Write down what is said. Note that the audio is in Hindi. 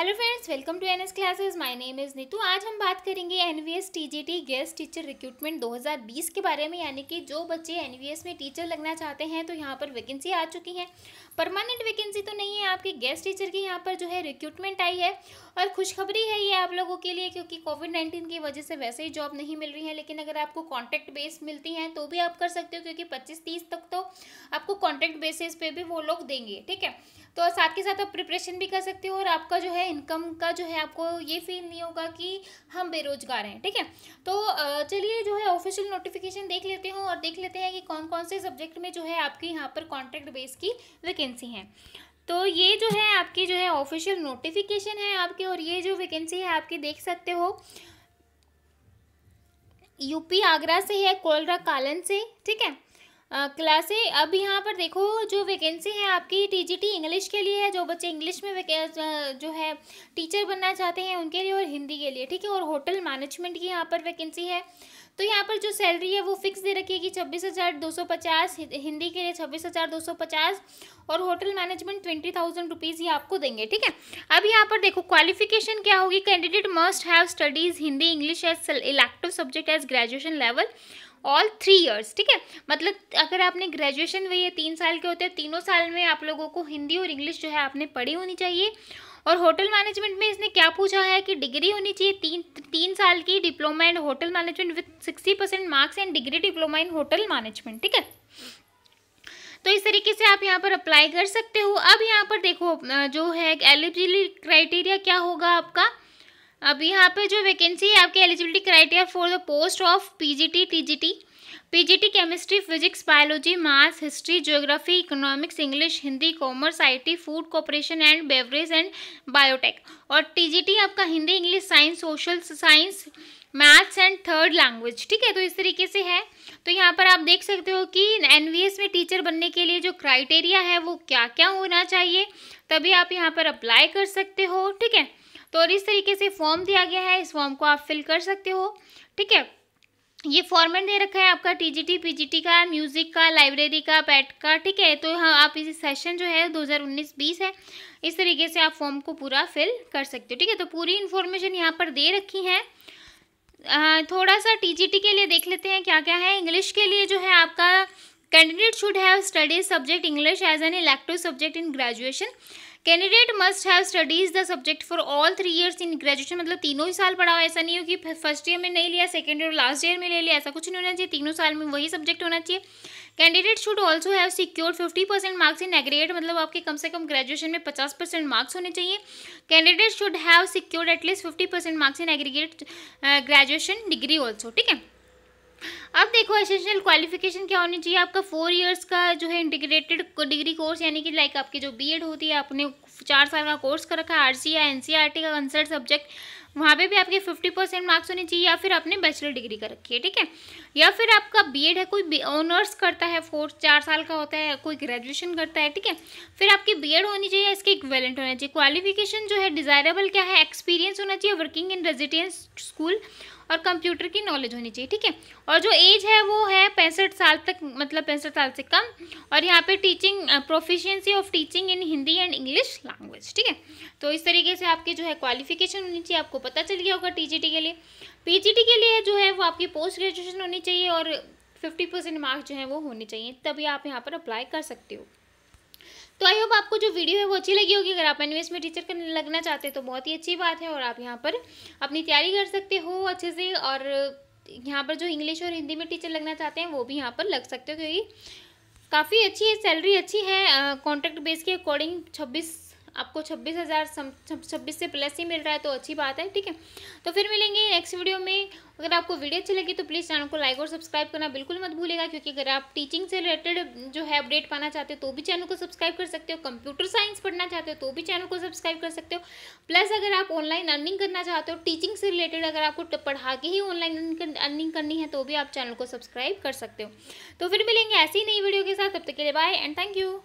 hello friends welcome to N S classes my name is Neetu आज हम बात करेंगे N V S T G T guest teacher recruitment 2020 के बारे में यानी कि जो बच्चे एन वी एस में टीचर लगना चाहते हैं तो यहाँ पर वैकेंसी आ चुकी है परमानेंट वैकेंसी तो नहीं है आपके गेस्ट टीचर की यहाँ पर जो है रिक्रूटमेंट आई है और खुशखबरी है ये आप लोगों के लिए क्योंकि कोविड नाइन्टीन की वजह से वैसे ही जॉब नहीं मिल रही है लेकिन अगर आपको कॉन्ट्रैक्ट बेस मिलती हैं तो भी आप कर सकते हो क्योंकि पच्चीस तीस तक तो आपको कॉन्ट्रैक्ट बेसिस पे भी वो लोग देंगे ठीक है तो साथ के साथ आप प्रिपरेशन भी कर सकते हो और आपका जो है इनकम का जो है आपको ये फील नहीं होगा कि हम बेरोजगार हैं ठीक है तो चलिए जो है ऑफिशियल नोटिफिकेशन देख लेते हो और देख लेते हैं कि कौन कौन से सब्जेक्ट में जो है आपके यहाँ पर कॉन्ट्रैक्ट बेस की वैकेंसी हैं तो ये जो है आपकी जो है ऑफिशियल नोटिफिकेशन है आपके और ये जो वैकेंसी है आपकी देख सकते हो यूपी आगरा से है कोलरा कालन से ठीक है क्लासे अब यहाँ पर देखो जो वैकेंसी है आपकी टीजीटी इंग्लिश के लिए है जो बच्चे इंग्लिश में जो है टीचर बनना चाहते हैं उनके लिए और हिंदी के लिए ठीक है और होटल मैनेजमेंट की यहाँ पर वैकेंसी है तो यहाँ पर जो सैलरी है वो फिक्स दे रखी है कि छब्बीस हज़ार दो सौ पचास हिंदी के लिए छब्बीस हज़ार दो सौ पचास और hotel management twenty thousand rupees ही आपको देंगे ठीक है अब यहाँ पर देखो क्वालिफिकेशन क्या होगी candidate must have studies Hindi English as elective subject as graduation level all three years ठीक है मतलब अगर आपने ग्रेजुएशन वही है तीन साल के होते हैं तीनों साल में आप लोगों को हिंदी और इंग्लिश जो है आपने पढ़ी होनी चाहिए और होटल मैनेजमेंट में इसने क्या पूछा है कि डिग्री होनी चाहिए तीन तीन साल की diploma in hotel management with sixty percent marks and degree diploma in hotel management ठीक है तो इस तरीके से आप यहाँ पर अप्लाई कर सकते हो अब यहाँ पर देखो जो है एलिजिबिलिटी क्राइटेरिया क्या होगा आपका अब यहाँ पे जो वैकेंसी है आपके eligibility criteria for the post of PGT TGT PGT chemistry physics biology maths history geography economics English Hindi commerce IT food cooperation and beverage and biotech और टीजीटी आपका Hindi English science social science maths and third language ठीक है तो इस तरीके से है तो यहाँ पर आप देख सकते हो कि एन में टीचर बनने के लिए जो क्राइटेरिया है वो क्या क्या होना चाहिए तभी आप यहाँ पर अप्लाई कर सकते हो ठीक है तो और इस तरीके से फॉर्म दिया गया है इस फॉर्म को आप फिल कर सकते हो ठीक है ये फॉर्मेट दे रखा है आपका टीजीटी पीजीटी का म्यूज़िक का लाइब्रेरी का पैट का ठीक है तो हाँ आप इसी सेशन जो है 2019-20 है इस तरीके से आप फॉर्म को पूरा फिल कर सकते हो ठीक है तो पूरी इन्फॉर्मेशन यहाँ पर दे रखी है थोड़ा सा टीजीटी के लिए देख लेते हैं क्या क्या है इंग्लिश के लिए जो है आपका candidate should have study subject English as an elective subject in graduation candidate must have studies the subject for all three years in graduation मतलब तीनों ही साल पढ़ा ऐसा नहीं हो कि फर्स्ट ईयर में नहीं लिया सेकेंड ईयर लास्ट ईयर में ले लिया ऐसा कुछ नहीं होना चाहिए तीनों साल में वही सब्जेक्ट होना चाहिए candidate should also have secure fifty percent marks in aggregate मतलब आपके कम से कम ग्रेजुएशन में पचास परसेंट मार्क्स होने चाहिए candidate should have secured at least fifty percent marks in aggregate graduation degree also ठीक है अब देखो एसेंशियल क्वालिफिकेशन क्या होनी चाहिए आपका फोर इयर्स का जो है इंटीग्रेटेड डिग्री कोर्स यानी कि लाइक आपकी जो बीएड होती है आपने चार साल का कोर्स कर रखा है आर सी या टी e का कंसर्ट सब्जेक्ट वहाँ पे भी आपके फिफ्टी परसेंट मार्क्स होने चाहिए या फिर आपने बैचलर डिग्री कर रखी है ठीक है या फिर आपका बीएड है कोई ऑनर्स करता है फोर्थ चार साल का होता है कोई ग्रेजुएशन करता है ठीक है फिर आपकी बीएड होनी चाहिए इसके इक्वेलेंट होना चाहिए क्वालिफिकेशन जो है डिजायरेबल क्या है एक्सपीरियंस होना चाहिए वर्किंग इन रेजिडेंस स्कूल और कंप्यूटर की नॉलेज होनी चाहिए ठीक है और जो एज है वो है पैंसठ साल तक मतलब पैंसठ साल से कम और यहाँ पे teaching proficiency of teaching in Hindi and English language ठीक है तो इस तरीके से आपकी जो है क्वालिफिकेशन होनी चाहिए आपको पता चल गया होगा टीजीटी के लिए पीजीटी के लिए जो है वो आपकी पोस्ट ग्रेजुएशन होनी होनी चाहिए और फिफ्टी परसेंट मार्क्स जो हैं वो होने चाहिए तभी आप यहाँ पर अप्लाई कर सकते हो तो आई होप आपको जो वीडियो है वो अच्छी लगी होगी अगर आप एनवीएस में टीचर करने लगना चाहते हो तो बहुत ही अच्छी बात है और आप यहाँ पर अपनी तैयारी कर सकते हो अच्छे से और यहाँ पर जो इंग्लिश और हिंदी में टीचर लगना चाहते हैं वो भी यहाँ पर लग सकते हो क्योंकि काफ़ी अच्छी है सैलरी अच्छी है कॉन्ट्रैक्ट बेस के अकॉर्डिंग छब्बीस आपको छब्बीस हज़ार छब्बीस से प्लस ही मिल रहा है तो अच्छी बात है ठीक है तो फिर मिलेंगे नेक्स्ट वीडियो में अगर आपको वीडियो अच्छी लगी तो प्लीज़ चैनल को लाइक और सब्सक्राइब करना बिल्कुल मत भूलेगा क्योंकि अगर आप टीचिंग से रिलेटेड जो है अपडेट पाना चाहते हो तो भी चैनल को सब्सक्राइब कर सकते हो कंप्यूटर साइंस पढ़ना चाहते हो तो भी चैनल को सब्सक्राइब कर सकते हो प्लस अगर आप ऑनलाइन अर्निंग करना चाहते हो टीचिंग से रिलेटेड अगर आपको पढ़ा के ही ऑनलाइन अर्निंग करनी है तो भी आप चैनल को सब्सक्राइब कर सकते हो तो फिर मिलेंगे ऐसी नई वीडियो के साथ तब तक के लिए बाय एंड थैंक यू